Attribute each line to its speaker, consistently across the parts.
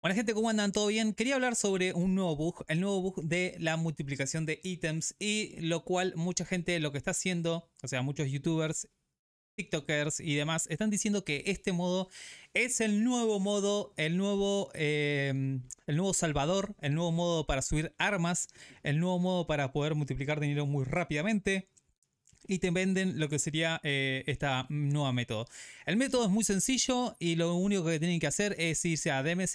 Speaker 1: Hola gente, ¿cómo andan? ¿Todo bien? Quería hablar sobre un nuevo bug, el nuevo bug de la multiplicación de ítems y lo cual mucha gente lo que está haciendo, o sea, muchos youtubers, tiktokers y demás, están diciendo que este modo es el nuevo modo, el nuevo, em, el nuevo salvador, el nuevo modo para subir armas, el nuevo modo para poder multiplicar dinero muy rápidamente y te venden lo que sería eh, esta nueva método. El método es muy sencillo y lo único que tienen que hacer es irse a DMZ,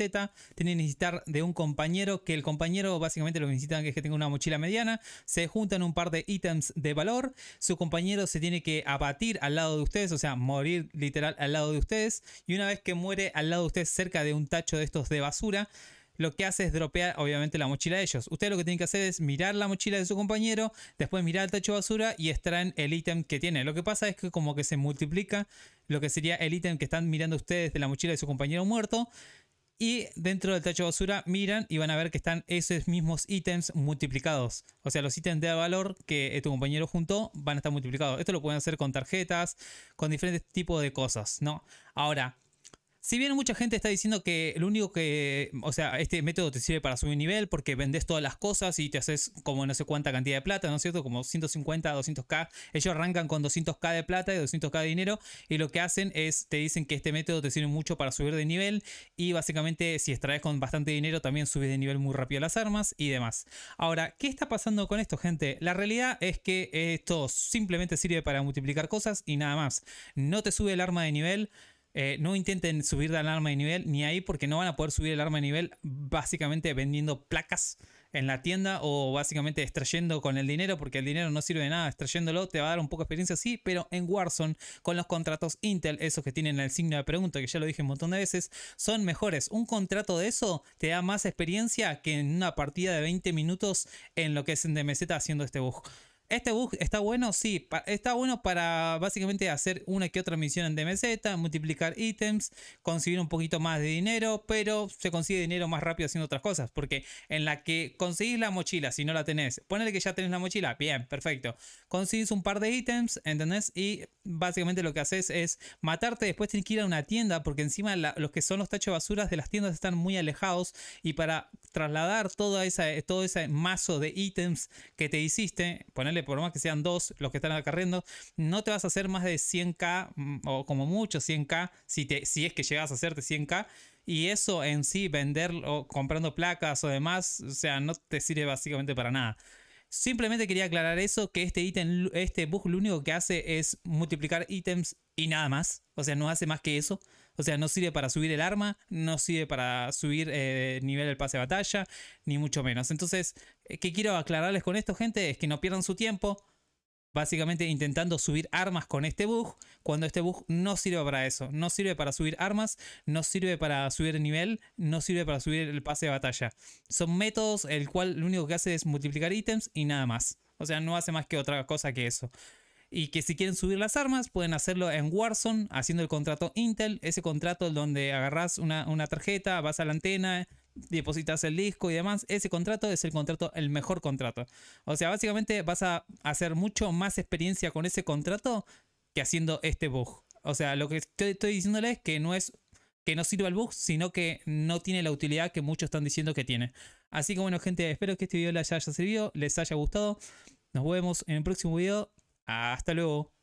Speaker 1: tienen que necesitar de un compañero, que el compañero básicamente lo que necesitan es que tenga una mochila mediana, se juntan un par de ítems de valor, su compañero se tiene que abatir al lado de ustedes, o sea, morir literal al lado de ustedes, y una vez que muere al lado de ustedes cerca de un tacho de estos de basura, lo que hace es dropear obviamente la mochila de ellos. Ustedes lo que tienen que hacer es mirar la mochila de su compañero, después mirar el tacho de basura y extraen el ítem que tiene. Lo que pasa es que como que se multiplica lo que sería el ítem que están mirando ustedes de la mochila de su compañero muerto. Y dentro del tacho de basura miran y van a ver que están esos mismos ítems multiplicados. O sea, los ítems de valor que eh, tu compañero juntó van a estar multiplicados. Esto lo pueden hacer con tarjetas, con diferentes tipos de cosas, ¿no? Ahora, si bien mucha gente está diciendo que lo único que, o sea, este método te sirve para subir nivel porque vendes todas las cosas y te haces como no sé cuánta cantidad de plata, ¿no es cierto? Como 150, 200k. Ellos arrancan con 200k de plata y 200k de dinero y lo que hacen es, te dicen que este método te sirve mucho para subir de nivel y básicamente si extraes con bastante dinero también subes de nivel muy rápido las armas y demás. Ahora, ¿qué está pasando con esto, gente? La realidad es que esto simplemente sirve para multiplicar cosas y nada más. No te sube el arma de nivel. Eh, no intenten subir de alarma de nivel ni ahí porque no van a poder subir el arma de nivel básicamente vendiendo placas en la tienda o básicamente extrayendo con el dinero porque el dinero no sirve de nada, extrayéndolo te va a dar un poco de experiencia, sí, pero en Warzone con los contratos Intel, esos que tienen el signo de pregunta que ya lo dije un montón de veces, son mejores. Un contrato de eso te da más experiencia que en una partida de 20 minutos en lo que es en DMZ haciendo este bug. Este bug está bueno, sí, está bueno para básicamente hacer una que otra misión en DMZ, multiplicar ítems, conseguir un poquito más de dinero, pero se consigue dinero más rápido haciendo otras cosas, porque en la que conseguís la mochila, si no la tenés, ponele que ya tenés la mochila, bien, perfecto, Consigues un par de ítems, ¿entendés? Y básicamente lo que haces es matarte, después tienes que ir a una tienda, porque encima los que son los tachos basuras de las tiendas están muy alejados y para trasladar todo, esa, eh, todo ese mazo de ítems que te hiciste, ponerle por más que sean dos los que están acarreando, no te vas a hacer más de 100k mm, o como mucho 100k si, te, si es que llegas a hacerte 100k. Y eso en sí, venderlo o comprando placas o demás, o sea, no te sirve básicamente para nada. Simplemente quería aclarar eso, que este ítem, este bug lo único que hace es multiplicar ítems y nada más. O sea, no hace más que eso. O sea, no sirve para subir el arma, no sirve para subir eh, nivel del pase de batalla, ni mucho menos. Entonces, eh, qué quiero aclararles con esto, gente, es que no pierdan su tiempo básicamente intentando subir armas con este bug, cuando este bug no sirve para eso, no sirve para subir armas, no sirve para subir nivel, no sirve para subir el pase de batalla. Son métodos el cual lo único que hace es multiplicar ítems y nada más. O sea, no hace más que otra cosa que eso. Y que si quieren subir las armas, pueden hacerlo en Warzone, haciendo el contrato Intel, ese contrato donde agarras una, una tarjeta, vas a la antena, depositas el disco y demás, ese contrato es el contrato, el mejor contrato. O sea, básicamente vas a hacer mucho más experiencia con ese contrato que haciendo este bug. O sea, lo que estoy, diciéndoles diciéndole es que no es que no sirva el bug, sino que no tiene la utilidad que muchos están diciendo que tiene. Así que bueno, gente, espero que este video les haya servido, les haya gustado. Nos vemos en el próximo video. Hasta luego.